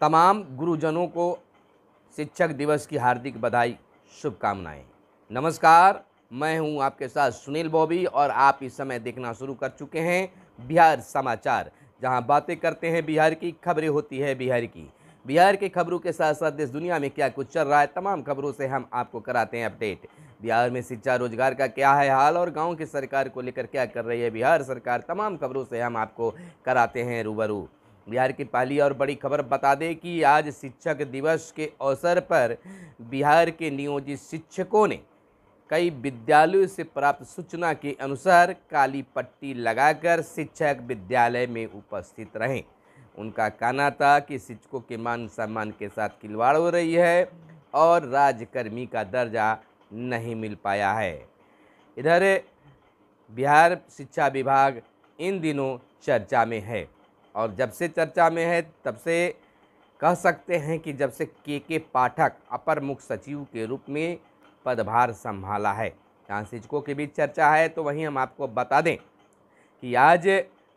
तमाम गुरुजनों को शिक्षक दिवस की हार्दिक बधाई शुभकामनाएं नमस्कार मैं हूं आपके साथ सुनील बॉबी और आप इस समय देखना शुरू कर चुके हैं बिहार समाचार जहां बातें करते हैं बिहार की खबरें होती है बिहार की बिहार के खबरों के साथ साथ देश दुनिया में क्या कुछ चल रहा है तमाम खबरों से हम आपको कराते हैं अपडेट बिहार में शिक्षा रोजगार का क्या है हाल और गांव की सरकार को लेकर क्या कर रही है बिहार सरकार तमाम खबरों से हम आपको कराते हैं रूबरू बिहार की पहली और बड़ी खबर बता दें कि आज शिक्षक दिवस के अवसर पर बिहार के नियोजित शिक्षकों ने कई विद्यालयों से प्राप्त सूचना के अनुसार काली पट्टी लगाकर शिक्षक विद्यालय में उपस्थित रहें उनका कहना था कि शिक्षकों के मान सम्मान के साथ खिलवाड़ हो रही है और राजकर्मी का दर्जा नहीं मिल पाया है इधर बिहार शिक्षा विभाग इन दिनों चर्चा में है और जब से चर्चा में है तब से कह सकते हैं कि जब से के के पाठक अपर मुख्य सचिव के रूप में पदभार संभाला है जहाँ शिक्षकों के बीच चर्चा है तो वहीं हम आपको बता दें कि आज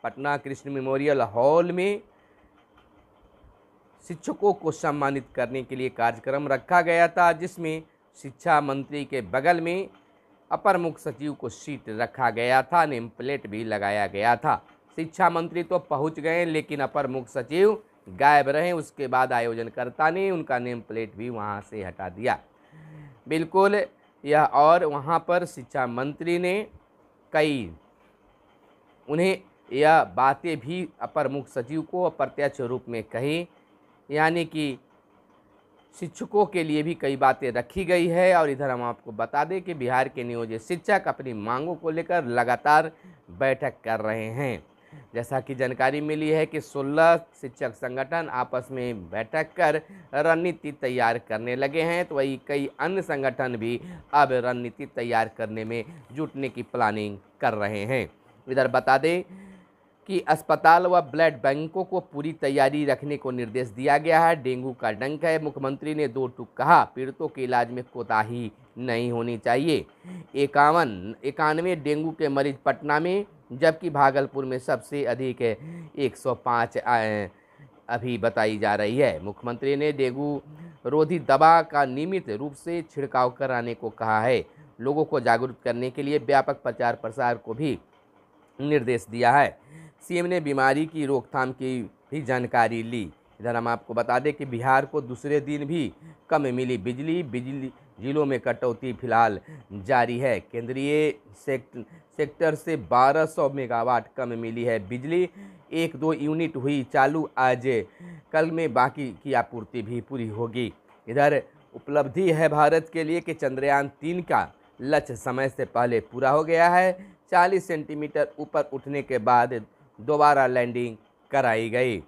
पटना कृष्ण मेमोरियल हॉल में शिक्षकों को सम्मानित करने के लिए कार्यक्रम रखा गया था जिसमें शिक्षा मंत्री के बगल में अपर मुख्य सचिव को सीट रखा गया था नेम प्लेट भी लगाया गया था शिक्षा मंत्री तो पहुंच गए लेकिन अपर मुख्य सचिव गायब रहे उसके बाद आयोजनकर्ता ने उनका नेम प्लेट भी वहाँ से हटा दिया बिल्कुल यह और वहाँ पर शिक्षा मंत्री ने कई उन्हें यह बातें भी अपर मुख्य सचिव को अप्रत्यक्ष रूप में कही यानी कि शिक्षकों के लिए भी कई बातें रखी गई है और इधर हम आपको बता दें कि बिहार के नियोजित शिक्षक अपनी मांगों को लेकर लगातार बैठक कर रहे हैं जैसा कि जानकारी मिली है कि 16 शिक्षक संगठन आपस में बैठक कर रणनीति तैयार करने लगे हैं तो वही कई अन्य संगठन भी अब रणनीति तैयार करने में जुटने की प्लानिंग कर रहे हैं इधर बता दें कि अस्पताल व ब्लड बैंकों को पूरी तैयारी रखने को निर्देश दिया गया है डेंगू का डंक है मुख्यमंत्री ने दो टुक कहा पीड़ितों के इलाज में कोताही नहीं होनी चाहिए इक्यावन इक्यानवे डेंगू के मरीज पटना में जबकि भागलपुर में सबसे अधिक पाँच अभी बताई जा रही है मुख्यमंत्री ने डेंगू रोधी दवा का नियमित रूप से छिड़काव कराने को कहा है लोगों को जागरूक करने के लिए व्यापक प्रचार प्रसार को भी निर्देश दिया है सीएम ने बीमारी की रोकथाम की भी जानकारी ली इधर हम आपको बता दें कि बिहार को दूसरे दिन भी कम मिली बिजली बिजली जिलों में कटौती फिलहाल जारी है केंद्रीय सेक्ट, सेक्टर से 1200 मेगावाट कम मिली है बिजली एक दो यूनिट हुई चालू आज कल में बाकी की आपूर्ति भी पूरी होगी इधर उपलब्धि है भारत के लिए कि चंद्रयान तीन का लक्ष्य समय से पहले पूरा हो गया है 40 सेंटीमीटर ऊपर उठने के बाद दोबारा लैंडिंग कराई गई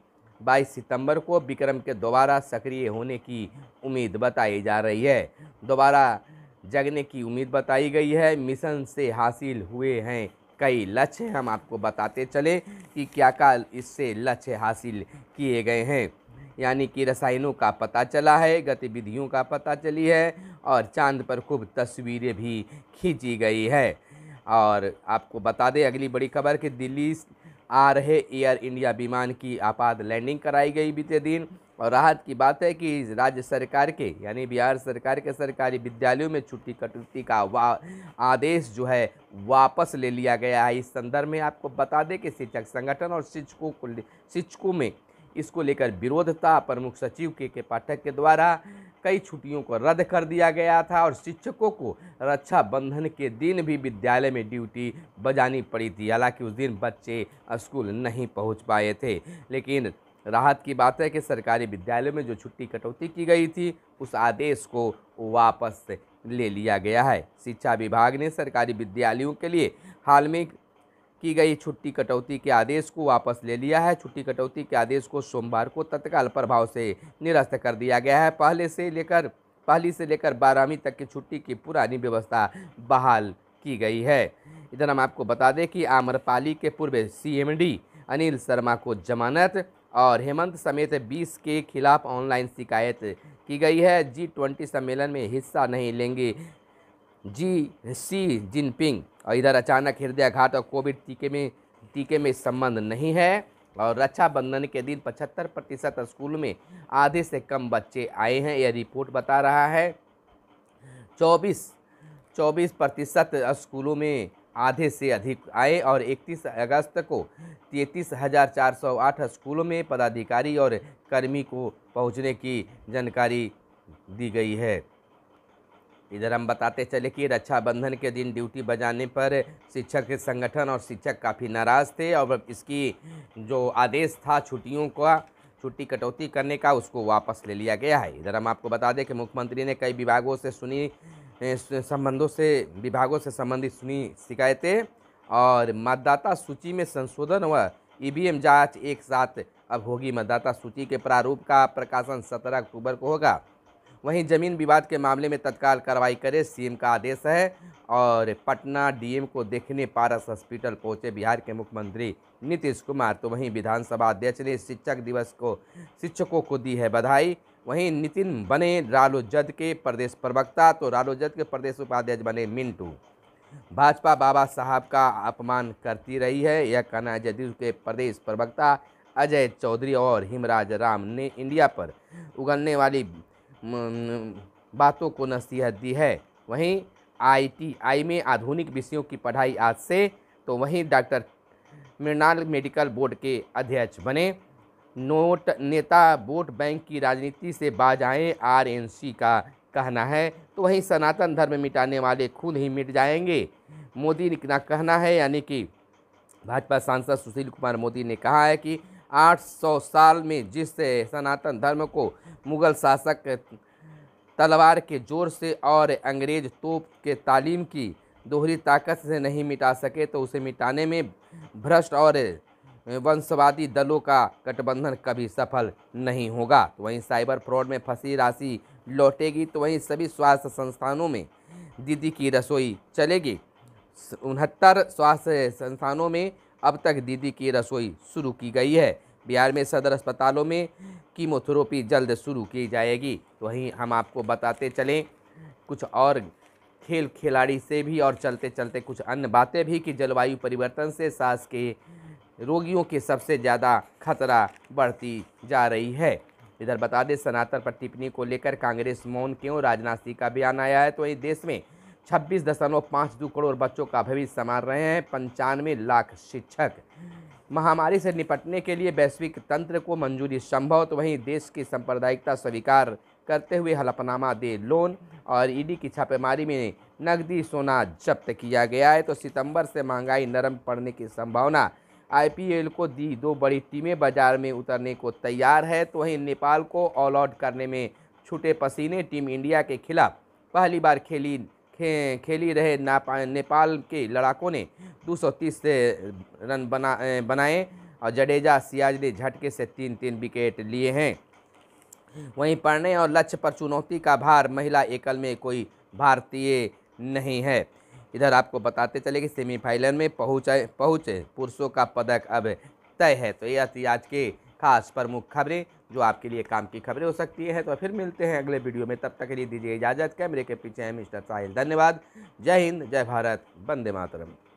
22 सितंबर को विक्रम के दोबारा सक्रिय होने की उम्मीद बताई जा रही है दोबारा जगने की उम्मीद बताई गई है मिशन से हासिल हुए हैं कई लक्ष्य हम आपको बताते चले कि क्या क्या इससे लक्ष्य हासिल किए गए हैं यानी कि रसायनों का पता चला है गतिविधियों का पता चली है और चांद पर खूब तस्वीरें भी खींची गई है और आपको बता दें अगली बड़ी खबर कि दिल्ली आ रहे एयर इंडिया विमान की आपात लैंडिंग कराई गई बीते दिन और राहत की बात है कि राज्य सरकार के यानी बिहार सरकार के सरकारी विद्यालयों में छुट्टी कटौती का वा आदेश जो है वापस ले लिया गया है इस संदर्भ में आपको बता दें कि शिक्षक संगठन और शिक्षकों को शिक्षकों में इसको लेकर विरोध था प्रमुख सचिव के के पाठक के द्वारा कई छुट्टियों को रद्द कर दिया गया था और शिक्षकों को रक्षाबंधन के दिन भी विद्यालय में ड्यूटी बजानी पड़ी थी हालांकि उस दिन बच्चे स्कूल नहीं पहुंच पाए थे लेकिन राहत की बात है कि सरकारी विद्यालय में जो छुट्टी कटौती की गई थी उस आदेश को वापस ले लिया गया है शिक्षा विभाग ने सरकारी विद्यालयों के लिए हाल में की गई छुट्टी कटौती के आदेश को वापस ले लिया है छुट्टी कटौती के आदेश को सोमवार को तत्काल प्रभाव से निरस्त कर दिया गया है पहले से लेकर पहली से लेकर बारहवीं तक की छुट्टी की पुरानी व्यवस्था बहाल की गई है इधर हम आपको बता दें कि आम्रपाली के पूर्व सी अनिल शर्मा को जमानत और हेमंत समेत 20 के खिलाफ ऑनलाइन शिकायत की गई है जी ट्वेंटी सम्मेलन में हिस्सा नहीं लेंगे जी सी जिनपिंग और इधर अचानक हृदयाघात और कोविड टीके में टीके में संबंध नहीं है और रक्षाबंधन के दिन 75 प्रतिशत स्कूल में आधे से कम बच्चे आए हैं यह रिपोर्ट बता रहा है 24 24 प्रतिशत स्कूलों में आधे से अधिक आए और 31 अगस्त को तैंतीस स्कूलों में पदाधिकारी और कर्मी को पहुंचने की जानकारी दी गई है इधर हम बताते चले कि रक्षाबंधन के दिन ड्यूटी बजाने पर शिक्षक के संगठन और शिक्षक काफ़ी नाराज़ थे और इसकी जो आदेश था छुट्टियों का छुट्टी कटौती करने का उसको वापस ले लिया गया है इधर हम आपको बता दें कि मुख्यमंत्री ने कई विभागों से सुनी संबंधों से विभागों से संबंधित सुनी शिकायतें और मतदाता सूची में संशोधन व ईवीएम जांच एक साथ अब होगी मतदाता सूची के प्रारूप का प्रकाशन 17 अक्टूबर को होगा वहीं ज़मीन विवाद के मामले में तत्काल कार्रवाई करे सीएम का आदेश है और पटना डीएम को देखने पारस हॉस्पिटल पहुंचे बिहार के मुख्यमंत्री नीतीश कुमार तो वहीं विधानसभा अध्यक्ष ने शिक्षक दिवस को शिक्षकों को दी है बधाई वहीं नितिन बने रालोजद के प्रदेश प्रवक्ता तो रालोजद के प्रदेश उपाध्यक्ष बने मिंटू भाजपा बाबा साहब का अपमान करती रही है यह कहना है जदयू के प्रदेश प्रवक्ता अजय चौधरी और हिमराज राम ने इंडिया पर उगलने वाली बातों को नसीहत दी है वहीं आईटीआई में आधुनिक विषयों की पढ़ाई आज से तो वहीं डॉक्टर मृणाल मेडिकल बोर्ड के अध्यक्ष बने नोट नेता वोट बैंक की राजनीति से बाज आए आर का कहना है तो वहीं सनातन धर्म मिटाने वाले खुद ही मिट जाएंगे मोदी का कहना है यानी कि भाजपा सांसद सुशील कुमार मोदी ने कहा है कि 800 साल में जिस सनातन धर्म को मुग़ल शासक तलवार के जोर से और अंग्रेज़ तोप के तालीम की दोहरी ताकत से नहीं मिटा सके तो उसे मिटाने में भ्रष्ट और वंशवादी दलों का गठबंधन कभी सफल नहीं होगा तो वहीं साइबर फ्रॉड में फंसी राशि लौटेगी तो वहीं सभी स्वास्थ्य संस्थानों में दीदी की रसोई चलेगी उनहत्तर स्वास्थ्य संस्थानों में अब तक दीदी की रसोई शुरू की गई है बिहार में सदर अस्पतालों में कीमोथेरेपी जल्द शुरू की जाएगी वहीं हम आपको बताते चलें कुछ और खेल खिलाड़ी से भी और चलते चलते कुछ अन्य बातें भी कि जलवायु परिवर्तन से सांस के रोगियों के सबसे ज़्यादा खतरा बढ़ती जा रही है इधर बता दें सनातन पर टिप्पणी को लेकर कांग्रेस मौन क्यों राजनाथ सिंह का बयान आया है तो ये देश में छब्बीस दशमलव पाँच दो करोड़ बच्चों का भविष्य संवार रहे हैं पंचानवे लाख शिक्षक महामारी से निपटने के लिए वैश्विक तंत्र को मंजूरी संभव तो वहीं देश की सांप्रदायिकता स्वीकार करते हुए हलफनामा दे लोन और ईडी की छापेमारी में नकदी सोना जब्त किया गया है तो सितंबर से महंगाई नरम पड़ने की संभावना आईपीएल को दी दो बड़ी टीमें बाजार में उतरने को तैयार है तो वहीं नेपाल को ऑल आउट करने में छूटे पसीने टीम इंडिया के खिलाफ पहली बार खेली खे, खेली रहे नेपाल के लड़ाकों ने 230 से रन बना बनाए और जडेजा सियाज ने झटके से तीन तीन विकेट लिए हैं वहीं पढ़ने और लक्ष्य पर चुनौती का भार महिला एकल में कोई भारतीय नहीं है इधर आपको बताते चले कि सेमीफाइनल में पहुँचे पहुँचे पुरुषों का पदक अब तय है तो यह थी आज के खास प्रमुख खबरें जो आपके लिए काम की खबरें हो सकती है तो फिर मिलते हैं अगले वीडियो में तब तक के लिए दीजिए इजाज़त कैमरे के पीछे हैं मिस्टर साहिल धन्यवाद जय हिंद जय भारत वंदे मातरम